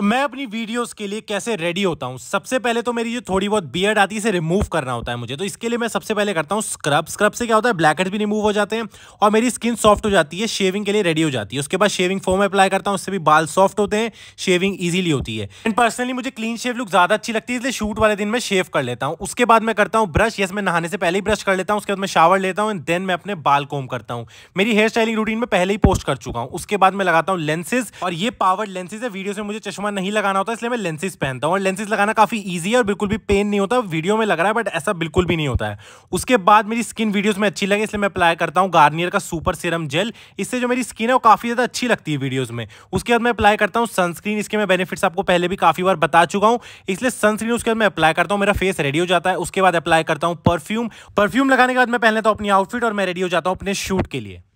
तो मैं अपनी वीडियोस के लिए कैसे रेडी होता हूँ सबसे पहले तो मेरी जो थोड़ी बहुत बियर्ड आती है इसे रिमूव करना होता है मुझे तो इसके लिए मैं सबसे पहले करता हूँ स्क्रब स्क्रब से क्या होता है ब्लैकेट भी रिमूव हो जाते हैं और मेरी स्किन सॉफ्ट हो जाती है शेविंग के लिए रेडी हो जाती है उसके बाद शेविंग फोम अप्लाई करता हूँ उससे भी बाल सॉफ्ट होते हैं शेविंग ईजिली होती है एंड पर्सनली मुझे क्लीन शेव लुक ज़्यादा अच्छी लगती है इसलिए शूट वाले दिन मैं शेव कर लेता हूँ उसके बाद मैं करता हूँ ब्रश यस मैं नहाने से पहले ही ब्रश कर लेता हूँ उसके बाद मैं शावर लेता हूँ एंड देन मैं अपने बाल कोम करता हूँ मेरी हेयर स्टाइलिंग रूटीन में पहले ही पोस्ट कर चुका हूँ उसके बाद मैं लगाता हूँ लेंसेज और ये पावर लेंसेज है वीडियो से मुझे चश्मा चश्मा नहीं लगाना होता इसलिए मैं लेंसेज पहनता हूँ और लेंसेज लगाना काफ़ी ईजी है और बिल्कुल भी पेन नहीं होता वीडियो में लग रहा है बट ऐसा बिल्कुल भी नहीं होता है उसके बाद मेरी स्किन वीडियोज में अच्छी लगे इसलिए मैं अप्लाई करता हूँ गार्नियर का सुपर सीरम जेल इससे जो मेरी स्किन है वो काफ़ी ज़्यादा अच्छी लगती है वीडियोज़ में उसके बाद मैं अप्लाई करता हूँ सनस्क्रीन इसके मैं बेनिफिट्स आपको पहले भी काफ़ी बार बता चुका हूँ इसलिए सनस्क्रीन उसके बाद मैं अप्लाई करता हूँ मेरा फेस रेडी हो जाता है उसके बाद अप्लाई करता हूँ परफ्यूम परफ्यूम लगाने के बाद मैं पहले तो अपनी आउटफिट और मैं रेडी हो जाता हूँ अपने शूट के लिए